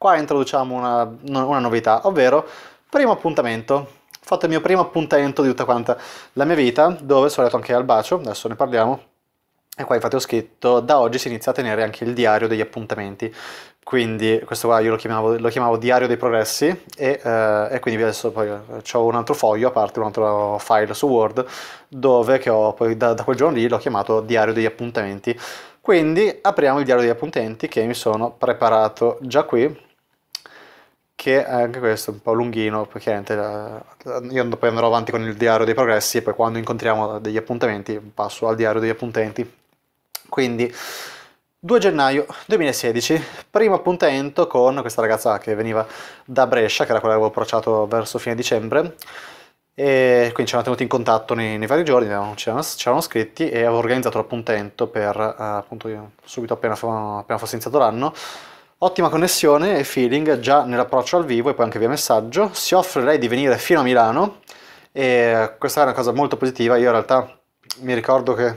qua introduciamo una, una novità, ovvero primo appuntamento. Ho fatto il mio primo appuntamento di tutta quanta la mia vita, dove sono andato anche al bacio, adesso ne parliamo. E qua infatti ho scritto, da oggi si inizia a tenere anche il diario degli appuntamenti. Quindi questo qua io lo chiamavo, lo chiamavo diario dei progressi e, eh, e quindi adesso poi eh, ho un altro foglio a parte, un altro file su Word, dove che ho poi da, da quel giorno lì l'ho chiamato diario degli appuntamenti. Quindi apriamo il diario degli appuntamenti che mi sono preparato già qui che anche questo è un po' lunghino, perché eh, io poi andrò avanti con il diario dei progressi e poi quando incontriamo degli appuntamenti passo al diario degli appuntamenti. Quindi 2 gennaio 2016, primo appuntamento con questa ragazza che veniva da Brescia, che era quella che avevo approcciato verso fine dicembre, e quindi ci avevamo tenuti in contatto nei, nei vari giorni, ci eravamo scritti e avevo organizzato l'appuntamento per eh, appunto subito appena, appena fosse iniziato l'anno Ottima connessione e feeling già nell'approccio al vivo e poi anche via messaggio. Si offre lei di venire fino a Milano e questa è una cosa molto positiva. Io in realtà mi ricordo che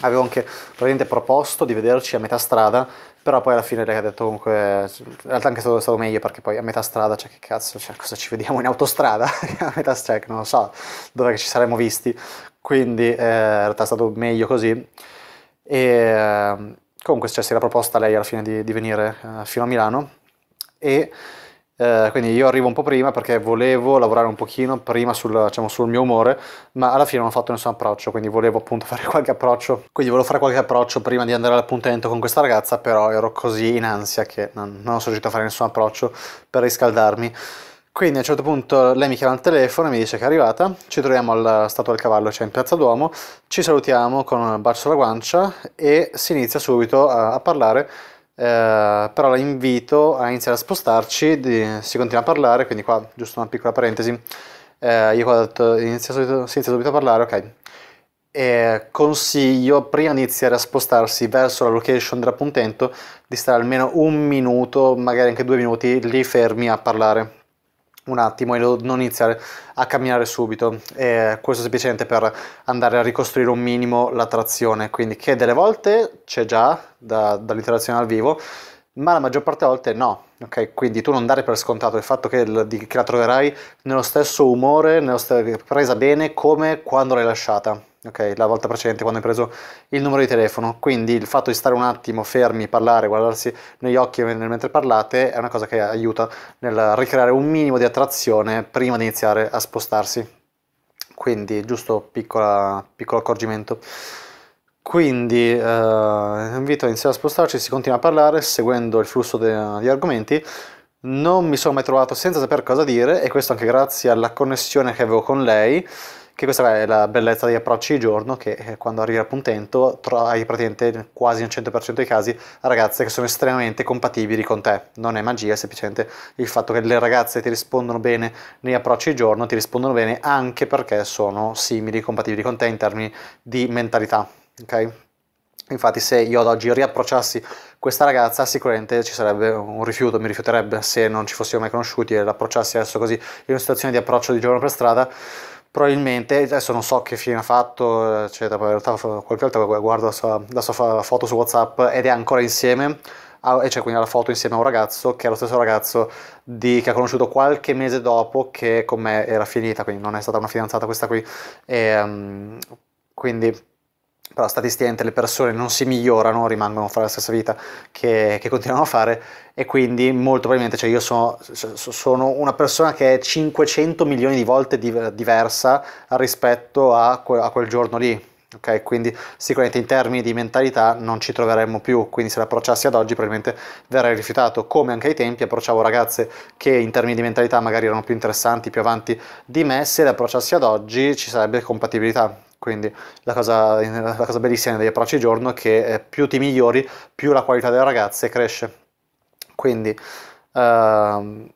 avevo anche praticamente proposto di vederci a metà strada, però poi alla fine lei ha detto comunque, in realtà anche è stato meglio perché poi a metà strada, cioè che cazzo, cioè, cosa ci vediamo in autostrada? a metà strada, cioè, non lo so dove ci saremmo visti, quindi eh, in realtà è stato meglio così. E, ehm, Comunque cioè, si era proposta lei alla fine di, di venire eh, fino a Milano e eh, quindi io arrivo un po' prima perché volevo lavorare un pochino prima sul, diciamo, sul, mio umore, ma alla fine non ho fatto nessun approccio, quindi volevo appunto fare qualche approccio. Quindi volevo fare qualche approccio prima di andare all'appuntamento con questa ragazza, però ero così in ansia che non, non sono riuscito a fare nessun approccio per riscaldarmi. Quindi a un certo punto lei mi chiama al telefono e mi dice che è arrivata, ci troviamo alla Statua del Cavallo, cioè in Piazza Duomo, ci salutiamo con un bacio alla guancia e si inizia subito a, a parlare, eh, però la invito a iniziare a spostarci, di, si continua a parlare, quindi qua giusto una piccola parentesi, eh, io qua ho detto inizia subito, si inizia subito a parlare, ok. E consiglio prima di iniziare a spostarsi verso la location dell'appuntento di stare almeno un minuto, magari anche due minuti lì fermi a parlare un attimo e non iniziare a camminare subito. Eh, questo è semplicemente per andare a ricostruire un minimo la trazione, quindi che delle volte c'è già da, dall'interazione al vivo, ma la maggior parte delle volte no. Ok, quindi tu non dare per scontato il fatto che, che la troverai nello stesso umore, nella stessa presa bene come quando l'hai lasciata okay, la volta precedente quando hai preso il numero di telefono. Quindi il fatto di stare un attimo fermi, parlare, guardarsi negli occhi mentre parlate è una cosa che aiuta nel ricreare un minimo di attrazione prima di iniziare a spostarsi. Quindi, giusto piccola, piccolo accorgimento. Quindi eh, invito a iniziare a spostarci, si continua a parlare seguendo il flusso degli argomenti. Non mi sono mai trovato senza sapere cosa dire e questo anche grazie alla connessione che avevo con lei che questa è la bellezza degli approcci di giorno che eh, quando arrivi al Puntento hai praticamente quasi nel 100% dei casi ragazze che sono estremamente compatibili con te non è magia è semplicemente il fatto che le ragazze ti rispondono bene negli approcci di giorno ti rispondono bene anche perché sono simili compatibili con te in termini di mentalità ok Infatti, se io ad oggi riapprocciassi questa ragazza, sicuramente ci sarebbe un rifiuto, mi rifiuterebbe se non ci fossimo mai conosciuti e l'approcciassi adesso così in una situazione di approccio di giorno per strada probabilmente, adesso non so che fine ha fatto, eccetera, in realtà qualche volta guardo la sua, la sua foto su Whatsapp ed è ancora insieme e c'è quindi la foto insieme a un ragazzo che è lo stesso ragazzo di, che ha conosciuto qualche mese dopo che con me era finita, quindi non è stata una fidanzata questa qui. E, ehm, quindi però statisticamente le persone non si migliorano, rimangono a fare la stessa vita che, che continuano a fare e quindi molto probabilmente, cioè io sono, sono, una persona che è 500 milioni di volte diversa rispetto a, quel, a quel giorno lì, ok? Quindi sicuramente in termini di mentalità non ci troveremmo più, quindi se l'approcciassi ad oggi probabilmente verrei rifiutato, come anche ai tempi approcciavo ragazze che in termini di mentalità magari erano più interessanti, più avanti di me, se le approcciassi ad oggi ci sarebbe compatibilità, quindi la cosa, la cosa bellissima degli approcci giorno è che eh, più ti migliori, più la qualità delle ragazze cresce. Quindi... Uh,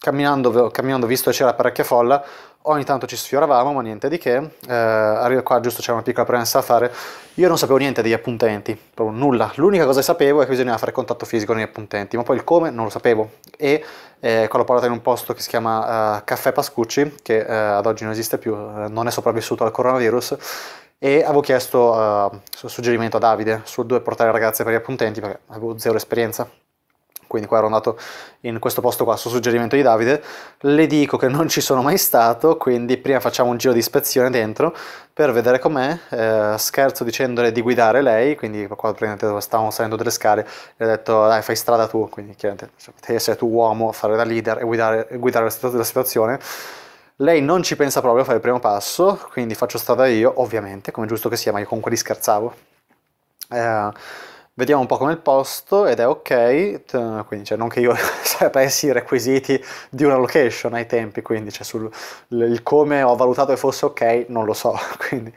Camminando, camminando, visto che c'era parecchia folla, ogni tanto ci sfioravamo, ma niente di che. Eh, arrivo qua, giusto c'era una piccola premessa da fare. Io non sapevo niente degli appuntenti, proprio nulla. L'unica cosa che sapevo è che bisognava fare contatto fisico negli appuntenti, ma poi il come non lo sapevo. E eh, quando parlato in un posto che si chiama eh, Caffè Pascucci, che eh, ad oggi non esiste più, eh, non è sopravvissuto al coronavirus, e avevo chiesto eh, suggerimento a Davide su dove portare ragazze per gli appuntenti, perché avevo zero esperienza quindi qua ero andato in questo posto qua su suggerimento di Davide, le dico che non ci sono mai stato, quindi prima facciamo un giro di ispezione dentro per vedere com'è, eh, scherzo dicendole di guidare lei, quindi qua praticamente stavamo salendo delle scale, le ho detto dai fai strada tu, quindi chiaramente cioè, te sei tu uomo, a fare da leader e guidare, guidare la situazione, lei non ci pensa proprio a fare il primo passo, quindi faccio strada io, ovviamente, come giusto che sia, ma io comunque li scherzavo. Eh, vediamo un po' come il posto ed è ok, quindi cioè, non che io sapessi i requisiti di una location ai tempi, quindi cioè, sul, il come ho valutato che fosse ok non lo so, quindi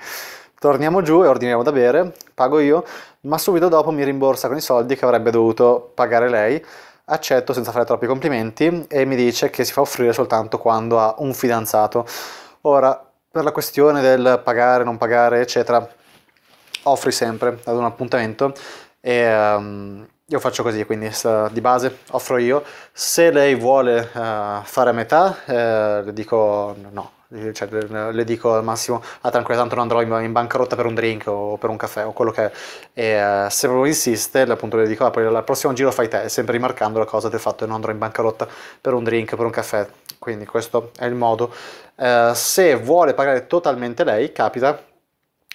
torniamo giù e ordiniamo da bere, pago io, ma subito dopo mi rimborsa con i soldi che avrebbe dovuto pagare lei, accetto senza fare troppi complimenti e mi dice che si fa offrire soltanto quando ha un fidanzato. Ora, per la questione del pagare, non pagare, eccetera, offri sempre ad un appuntamento e, um, io faccio così, quindi di base offro io. Se lei vuole uh, fare a metà, eh, le dico no, cioè, le dico al massimo, ah tranquilla, tanto non andrò in, in, bancarotta per un drink o per un caffè o quello che è. E uh, se proprio insiste, appunto le dico, ah, poi al prossimo giro fai te, sempre rimarcando la cosa del fatto che non andrò in bancarotta per un drink, o per un caffè. Quindi questo è il modo. Uh, se vuole pagare totalmente lei, capita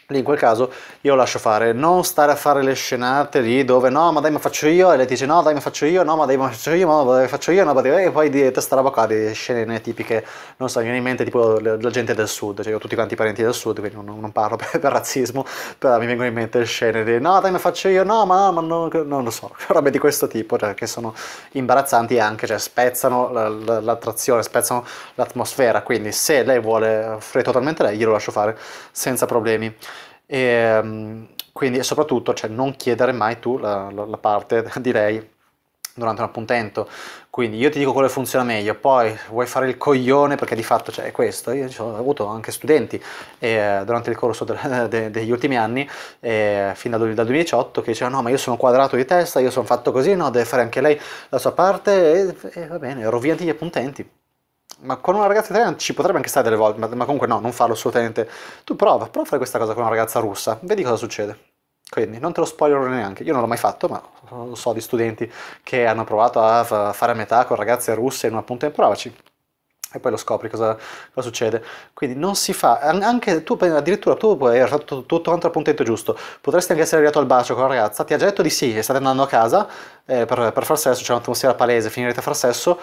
lì in quel caso io lascio fare, non stare a fare le scenate lì dove no ma dai ma faccio io e lei dice no dai ma faccio io, no ma dai ma faccio io, no ma dai ma faccio io, no ma dai e poi di testa roba qua di scene tipiche, non so, mi viene in mente tipo la gente del sud, cioè io ho tutti quanti i parenti del sud quindi non, non parlo per, per, razzismo, però mi vengono in mente scene di no dai ma faccio io, no ma, ma no, non lo so, robe di questo tipo cioè, che sono imbarazzanti anche, cioè spezzano l'attrazione, spezzano l'atmosfera, quindi se lei vuole eh, fare totalmente lei glielo lascio fare senza problemi. E, ehm, quindi, e soprattutto, cioè, non chiedere mai tu la, la, la parte di durante un appuntamento. Quindi io ti dico quello che funziona meglio, poi vuoi fare il coglione perché di fatto cioè, è questo. Io ho avuto anche studenti eh, durante il corso de, de, degli ultimi anni, eh, fin dal, dal, 2018, che dicevano no ma io sono quadrato di testa, io sono fatto così, no deve fare anche lei la sua parte e, e va bene, rovinati gli appuntamenti ma con una ragazza italiana ci potrebbe anche stare delle volte, ma, ma comunque no, non farlo assolutamente. Tu prova, prova a fare questa cosa con una ragazza russa, vedi cosa succede. Quindi non te lo spoilerò neanche, io non l'ho mai fatto, ma lo so di studenti che hanno provato a fare a metà con ragazze russe in una punta e provaci. E poi lo scopri cosa, cosa, succede. Quindi non si fa, anche tu addirittura tu puoi aver fatto tutto quanto al punteggio giusto, potresti anche essere arrivato al bacio con la ragazza, ti ha già detto di sì e state andando a casa eh, per, per far sesso, c'è un'atmosfera palese, finirete a far sesso,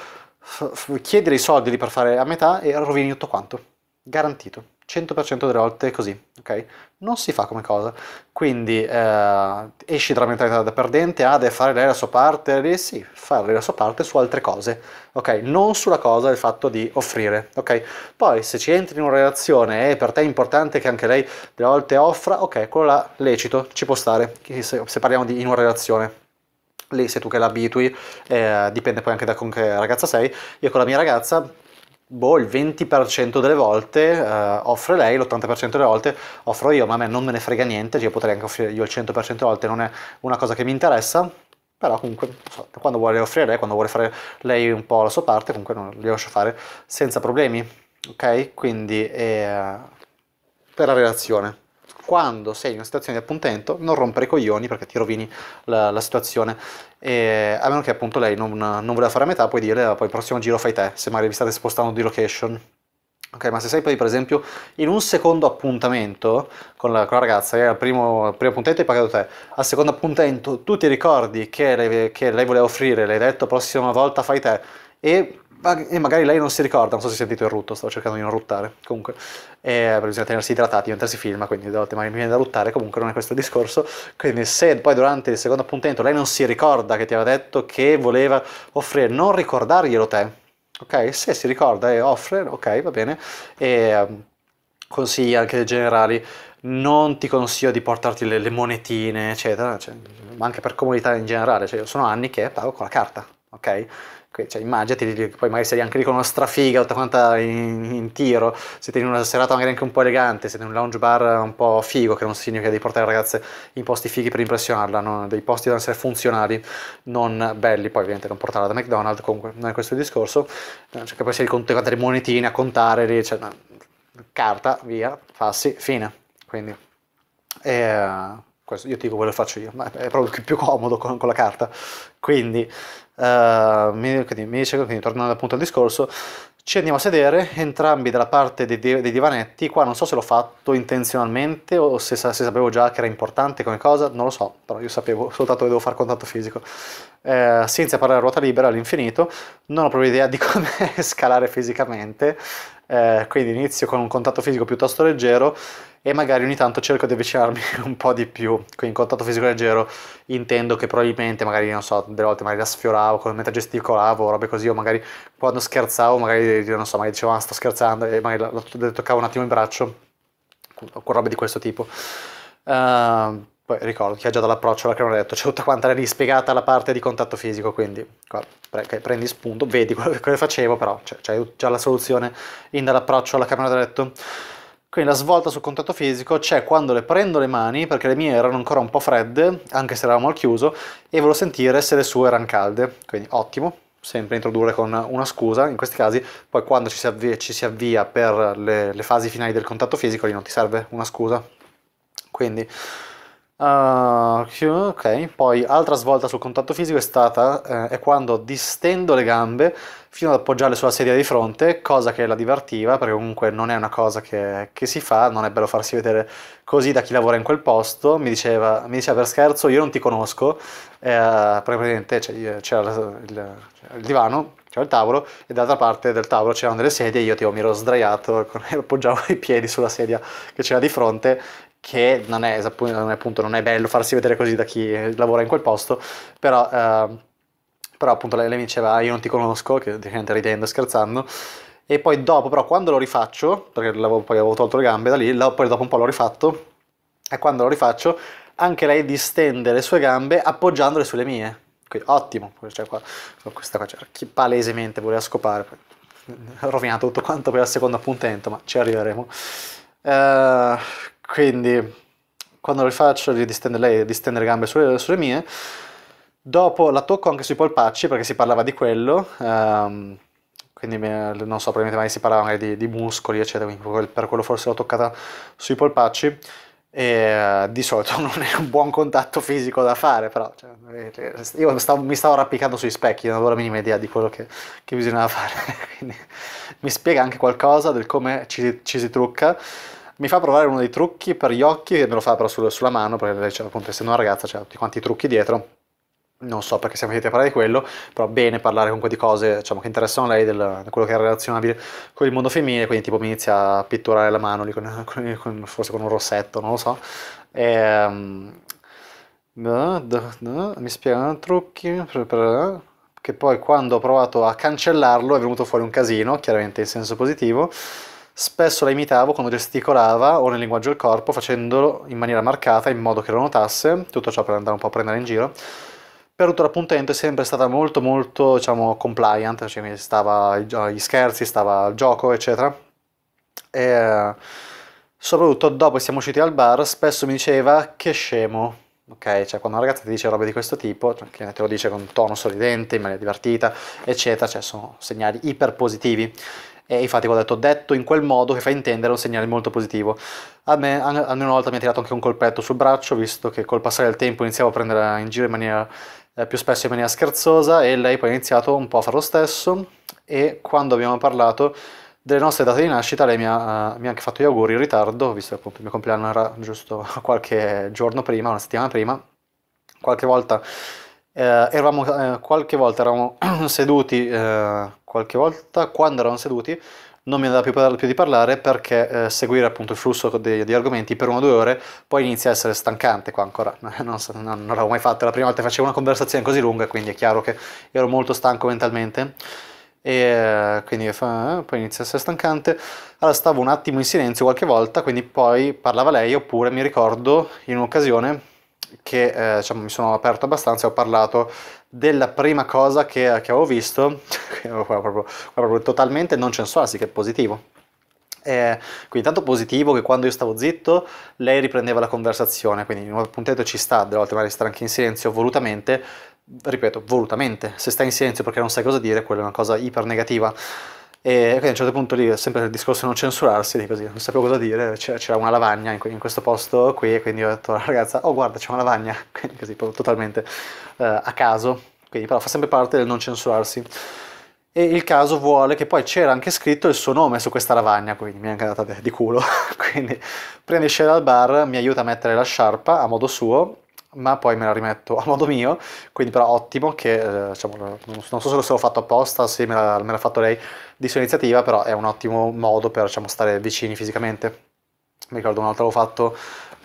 chiedere i soldi per fare a metà e rovini tutto quanto. Garantito. 100% delle volte così, ok? Non si fa come cosa. Quindi eh, esci dalla mentalità da perdente, ah, deve fare lei la sua parte, e sì, fare la sua parte su altre cose, ok? Non sulla cosa del fatto di offrire, ok? Poi se ci entri in una relazione e eh, per te è importante che anche lei delle volte offra, ok, quello là lecito, ci può stare, se, se parliamo di in una relazione, lì sei tu che l'abitui, eh, dipende poi anche da con che ragazza sei. Io con la mia ragazza boh, il 20% delle volte eh, offre lei, l'80% delle volte offro io, ma a me non me ne frega niente, cioè potrei anche offrire io il 100% delle volte, non è una cosa che mi interessa, però comunque so, quando vuole offrire lei, quando vuole fare lei un po' la sua parte, comunque non li lascio fare senza problemi, ok? Quindi eh, per la relazione quando sei in una situazione di appuntamento non rompere i coglioni perché ti rovini la, la situazione e, a meno che appunto lei non, non voleva fare a metà puoi dire eh, poi il prossimo giro fai te se magari vi state spostando di location Ok, ma se sei poi per esempio in un secondo appuntamento con la, con la ragazza, eh, al primo, primo, appuntamento hai pagato te, al secondo appuntamento tu ti ricordi che lei, che lei voleva offrire, le hai detto prossima volta fai te e e eh, magari lei non si ricorda, non so se sentito il rutto, stavo cercando di non ruttare, comunque, eh, bisogna tenersi idratati, mentre si filma, quindi delle volte magari mi viene da ruttare, comunque non è questo il discorso, quindi se poi durante il secondo appuntamento lei non si ricorda che ti aveva detto che voleva offrire, non ricordarglielo te, ok? Se si ricorda e offre, ok, va bene, e ehm, consigli anche generali, non ti consiglio di portarti le, le monetine, eccetera, cioè, ma anche per comodità in generale, cioè, sono anni che pago con la carta, ok? cioè, immaginati che poi magari sei anche lì con una strafiga tutta quanta in, in, tiro, siete in una serata magari anche un po' elegante, siete in un lounge bar un po' figo, che non significa di portare ragazze in posti fighi per impressionarla, no? dei posti devono essere funzionali, non belli, poi ovviamente non portarla da McDonald's, comunque non è questo il discorso, eh, cioè che poi sei con tutte le monetine a contare, lì, cioè, carta, via, passi, fine, quindi... E, eh, questo, io ti dico quello che faccio io, ma è proprio più comodo con, con la carta. Quindi Uh, quindi, mi dice, quindi tornando appunto al discorso, ci andiamo a sedere entrambi dalla parte dei, dei divanetti. Qua non so se l'ho fatto intenzionalmente o se, se, sapevo già che era importante come cosa, non lo so, però io sapevo soltanto che devo fare contatto fisico. Uh, senza parlare a ruota libera all'infinito, non ho proprio idea di come scalare fisicamente eh, quindi inizio con un contatto fisico piuttosto leggero e magari ogni tanto cerco di avvicinarmi un po' di più. Quindi in contatto fisico leggero intendo che probabilmente, magari non so, delle volte magari la sfioravo mentre gesticolavo, o robe così, o magari quando scherzavo, magari non so, magari dicevo ah, sto scherzando e magari la, la, la toccavo un attimo in braccio, bracco, robe di questo tipo. Uh, poi ricordo che ha già dall'approccio alla che non ho detto, c'è tutta quanta rispiegata la parte di contatto fisico, quindi guarda, prendi spunto, vedi quello che facevo, però c'è, cioè, c'è già la soluzione in dall'approccio alla camera da letto. Quindi la svolta sul contatto fisico c'è quando le prendo le mani, perché le mie erano ancora un po' fredde, anche se eravamo al chiuso, e volevo sentire se le sue erano calde. Quindi ottimo, sempre introdurre con una scusa in questi casi, poi quando ci si avvia, ci si avvia per le, le fasi finali del contatto fisico, lì non ti serve una scusa. Quindi Uh, ok, poi altra svolta sul contatto fisico è stata eh, è quando distendo le gambe fino ad appoggiarle sulla sedia di fronte, cosa che la divertiva, perché comunque non è una cosa che, che si fa, non è bello farsi vedere così da chi lavora in quel posto. Mi diceva, mi diceva per scherzo: Io non ti conosco, eh, praticamente eh, c'era il, il divano c'era il tavolo e dall'altra parte del tavolo c'erano delle sedie io tipo, mi ero sdraiato e appoggiavo i piedi sulla sedia che c'era di fronte che non è, appunto, non è bello farsi vedere così da chi lavora in quel posto, però, eh, però appunto lei, lei, mi diceva ah, io non ti conosco, che ovviamente ridendo, e scherzando, e poi dopo però quando lo rifaccio, perché poi avevo tolto le gambe da lì, poi dopo un po' l'ho rifatto, e quando lo rifaccio anche lei distende le sue gambe appoggiandole sulle mie, quindi ottimo, cioè qua, questa qua c'era cioè, chi palesemente voleva scopare, rovinato tutto quanto per il secondo appuntamento, ma ci arriveremo. Uh, quindi quando le faccio li distende lei, distende le gambe sulle, sulle mie. Dopo la tocco anche sui polpacci perché si parlava di quello, um, quindi non so, probabilmente mai si parlava di, di, muscoli, eccetera, quindi per quello forse l'ho toccata sui polpacci. E uh, di solito non è un buon contatto fisico da fare, però cioè, eh, io stavo, mi stavo arrampicando sugli specchi, non avevo la minima idea di quello che, che bisognava fare. quindi mi spiega anche qualcosa del come ci, ci si trucca mi fa provare uno dei trucchi per gli occhi e me lo fa però sulla, sulla mano perché lei c'era appunto essendo una ragazza c'ha tutti quanti i trucchi dietro non so perché siamo venuti a parlare di quello, però bene parlare comunque di cose diciamo, che interessano a lei, del, di quello che è relazionabile con il mondo femminile, quindi tipo mi inizia a pitturare la mano lì con, con, con, forse con un rossetto, non lo so. E, um, da, da, da, mi spiegano trucchi, per, per, che poi quando ho provato a cancellarlo è venuto fuori un casino, chiaramente in senso positivo. Spesso la imitavo quando gesticolava o nel linguaggio del corpo, facendolo in maniera marcata in modo che lo notasse, tutto ciò per andare un po' a prendere in giro. Per tutto l'appuntamento è sempre stata molto molto diciamo compliant, cioè stava agli scherzi, stava al gioco eccetera. E soprattutto dopo che siamo usciti dal bar spesso mi diceva che scemo, ok? Cioè quando una ragazza ti dice robe di questo tipo, cioè che te lo dice con tono sorridente, in maniera divertita eccetera, cioè sono segnali iper positivi e infatti ho detto detto in quel modo che fa intendere un segnale molto positivo. A me, a me una volta mi ha tirato anche un colpetto sul braccio, visto che col passare del tempo iniziavo a prendere in giro in maniera eh, più spesso in maniera scherzosa e lei poi ha iniziato un po' a fare lo stesso e quando abbiamo parlato delle nostre date di nascita lei mi ha, uh, mi ha anche fatto gli auguri in ritardo, visto che appunto il mio compleanno era giusto qualche giorno prima, una settimana prima, qualche volta eh, eravamo, eh, qualche volta eravamo seduti eh, qualche volta, quando eravamo seduti, non mi andava più, più di parlare perché eh, seguire appunto il flusso di, di argomenti per una o due ore poi inizia a essere stancante qua ancora, non, so, non, non l'avevo mai fatto, la prima volta che facevo una conversazione così lunga, quindi è chiaro che ero molto stanco mentalmente e eh, quindi fa, eh, poi inizia a essere stancante. Allora stavo un attimo in silenzio qualche volta, quindi poi parlava lei oppure mi ricordo in un'occasione che eh, diciamo, mi sono aperto abbastanza e ho parlato della prima cosa che, che avevo visto, qua proprio, proprio, totalmente non censurarsi, che è positivo. Eh, quindi tanto positivo che quando io stavo zitto lei riprendeva la conversazione, quindi in un puntetto ci sta, delle volte magari stare anche in silenzio volutamente, ripeto, volutamente, se stai in silenzio perché non sai cosa dire, quella è una cosa iper negativa. E quindi a un certo punto lì, sempre il discorso di non censurarsi, lì così, non sapevo cosa dire, c'era una lavagna in, in, questo posto qui, e quindi ho detto alla ragazza, oh guarda c'è una lavagna, quindi così totalmente eh, a caso, quindi però fa sempre parte del non censurarsi. E il caso vuole che poi c'era anche scritto il suo nome su questa lavagna, quindi mi è anche andata di culo. quindi prende scena al bar, mi aiuta a mettere la sciarpa a modo suo ma poi me la rimetto a modo mio, quindi però ottimo che, eh, diciamo, non so se l'ho fatto apposta, se me l'ha, me l'ha fatto lei di sua iniziativa, però è un ottimo modo per diciamo, stare vicini fisicamente. Mi ricordo un'altra l'ho fatto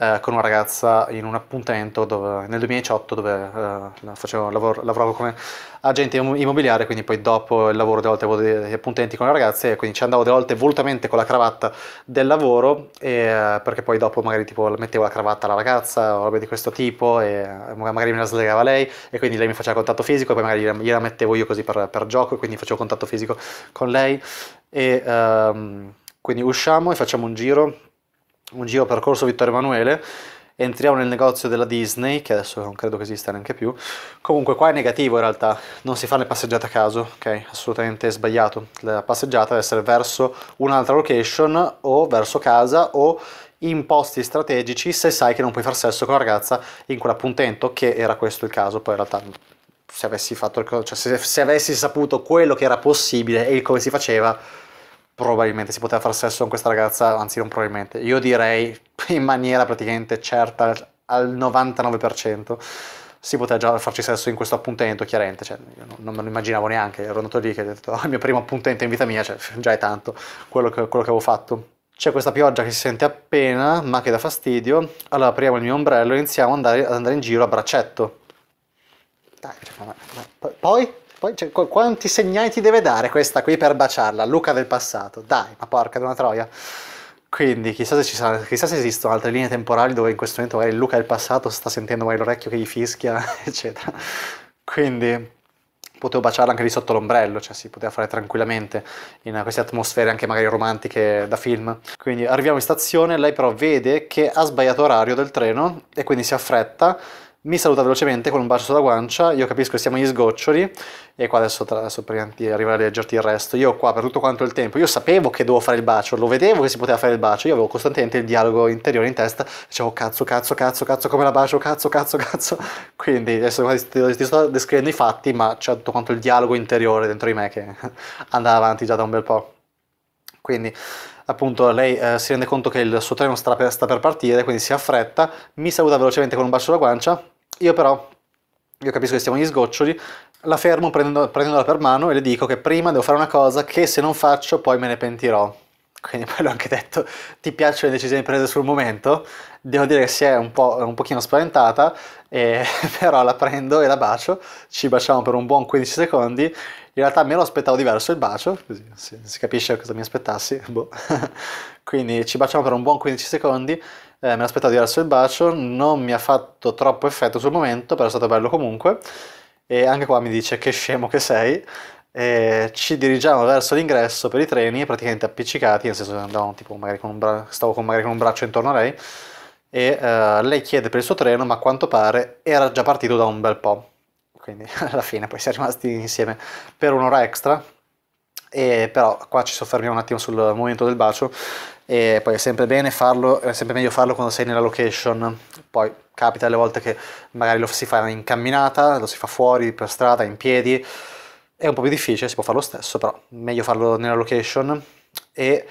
eh, con una ragazza in un appuntamento dove, nel 2018 dove eh, facevo, lavor, lavoravo come agente immobiliare, quindi poi dopo il lavoro delle volte avevo degli appuntamenti con le ragazze e quindi ci andavo delle volte volutamente con la cravatta del lavoro e, eh, perché poi dopo magari tipo mettevo la cravatta alla ragazza o roba di questo tipo e eh, magari me la slegava lei e quindi lei mi faceva contatto fisico e poi magari gliela mettevo io così per, per gioco e quindi facevo contatto fisico con lei e um, quindi usciamo e facciamo un giro un giro percorso Vittorio Emanuele entriamo nel negozio della Disney, che adesso non credo che esista neanche più. Comunque qua è negativo in realtà, non si fa le passeggiate a caso, ok? Assolutamente sbagliato. La passeggiata deve essere verso un'altra location o verso casa o in posti strategici se sai che non puoi far sesso con la ragazza in quell'appuntento, che era questo il caso, poi in realtà se avessi, fatto, cioè, se, se avessi saputo quello che era possibile e come si faceva probabilmente si poteva fare sesso con questa ragazza, anzi non probabilmente, io direi in maniera praticamente certa al 99% si poteva già farci sesso in questo appuntamento chiaramente, cioè, non, non, me lo immaginavo neanche, ero andato lì che ho detto oh, il mio primo appuntamento in vita mia, cioè, già è tanto quello che, quello che avevo fatto. C'è questa pioggia che si sente appena, ma che dà fastidio. Allora apriamo il mio ombrello e iniziamo ad andare, ad andare in giro a braccetto. Dai, dai, cioè, dai. Poi? Poi cioè, quanti segnali ti deve dare questa qui per baciarla? Luca del passato. Dai, ma porca di una troia. Quindi chissà se, sarà, chissà se, esistono altre linee temporali dove in questo momento magari Luca del passato sta sentendo magari l'orecchio che gli fischia, eccetera. Quindi potevo baciarla anche lì sotto l'ombrello, cioè si poteva fare tranquillamente in queste atmosfere anche magari romantiche da film. Quindi arriviamo in stazione, lei però vede che ha sbagliato orario del treno e quindi si affretta mi saluta velocemente con un bacio sulla guancia, io capisco che siamo agli sgoccioli e qua adesso, tra, adesso prima a leggerti il resto, io qua per tutto quanto il tempo, io sapevo che dovevo fare il bacio, lo vedevo che si poteva fare il bacio, io avevo costantemente il dialogo interiore in testa, dicevo cazzo, cazzo, cazzo, cazzo, come la bacio, cazzo, cazzo, cazzo, quindi adesso ti, ti sto descrivendo i fatti ma c'è tutto quanto il dialogo interiore dentro di me che andava avanti già da un bel po', quindi appunto lei eh, si rende conto che il suo treno sta per, sta per partire, quindi si affretta, mi saluta velocemente con un bacio sulla guancia, io però, io capisco che siamo gli sgoccioli, la fermo prendendo, prendendola per mano e le dico che prima devo fare una cosa che se non faccio poi me ne pentirò quindi poi l'ho anche detto, ti piacciono le decisioni prese sul momento? Devo dire che si è un, po', un pochino spaventata, e, però la prendo e la bacio, ci baciamo per un buon 15 secondi, in realtà me lo aspettavo diverso il bacio, così si, si capisce cosa mi aspettassi, boh. quindi ci baciamo per un buon 15 secondi, eh, me lo aspettavo diverso il bacio, non mi ha fatto troppo effetto sul momento, però è stato bello comunque, e anche qua mi dice che scemo che sei, eh, ci dirigiamo verso l'ingresso per i treni, praticamente appiccicati, nel senso che andavamo tipo magari con un, bra- stavo con, magari con un braccio intorno a lei, e eh, lei chiede per il suo treno, ma a quanto pare era già partito da un bel po'. Quindi alla fine poi siamo rimasti insieme per un'ora extra, e però qua ci soffermiamo un attimo sul momento del bacio e poi è sempre bene farlo, è sempre meglio farlo quando sei nella location, poi capita le volte che magari lo si fa in camminata, lo si fa fuori per strada, in piedi, è un po' più difficile, si può fare lo stesso, però meglio farlo nella location. E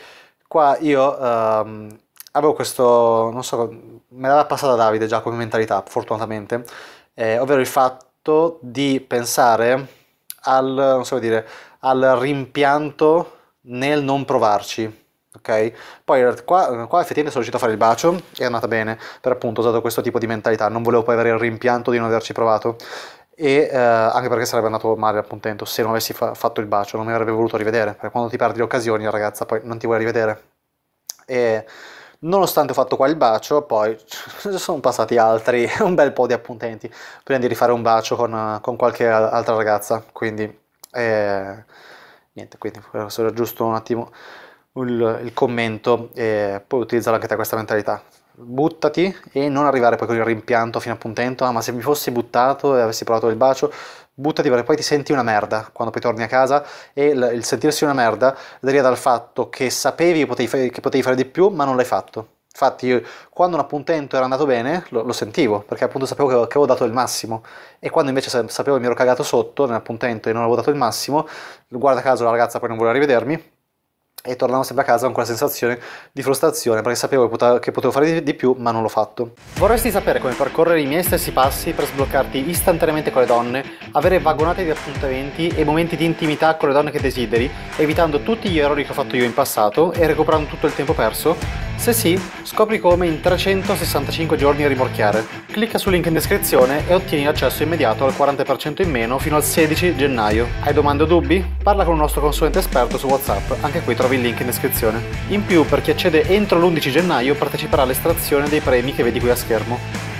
qua io ehm, avevo questo, non so, me l'aveva passata Davide già come mentalità, fortunatamente, eh, ovvero il fatto di pensare al, so dire, al rimpianto nel non provarci. Ok? Poi eh, qua, eh, qua effettivamente sono riuscito a fare il bacio e è andata bene, per appunto ho usato questo tipo di mentalità, non volevo poi avere il rimpianto di non averci provato e eh, anche perché sarebbe andato male dal contento se non avessi fa- fatto il bacio, non mi avrebbe voluto rivedere, perché quando ti perdi le occasioni la ragazza poi non ti vuole rivedere. E nonostante ho fatto qua il bacio, poi sono passati altri, un bel po' di appuntamenti prima di rifare un bacio con, con qualche altra ragazza, quindi eh, niente, quindi era giusto un attimo il, il commento e poi utilizzare anche te questa mentalità, buttati e non arrivare poi con il rimpianto fino a puntento, ah ma se mi fossi buttato e avessi provato il bacio, buttati perché poi ti senti una merda quando poi torni a casa e il, il sentirsi una merda deriva dal fatto che sapevi che potevi, che potevi, fare di più ma non l'hai fatto. Infatti io, quando un appuntento era andato bene lo, lo sentivo perché appunto sapevo che, che, avevo dato il massimo e quando invece sapevo che mi ero cagato sotto nell'appuntento e non avevo dato il massimo, guarda caso la ragazza poi non voleva rivedermi e tornavo sempre a casa con quella sensazione di frustrazione perché sapevo che, potevo fare di, più ma non l'ho fatto. Vorresti sapere come percorrere i miei stessi passi per sbloccarti istantaneamente con le donne, avere vagonate di appuntamenti e momenti di intimità con le donne che desideri, evitando tutti gli errori che ho fatto io in passato e recuperando tutto il tempo perso? Se sì, scopri come in 365 giorni rimorchiare. Clicca sul link in descrizione e ottieni l'accesso immediato al 40% in meno fino al 16 gennaio. Hai domande o dubbi? Parla con il nostro consulente esperto su WhatsApp, anche qui trovi il link in descrizione. In più, per chi accede entro l'11 gennaio parteciperà all'estrazione dei premi che vedi qui a schermo.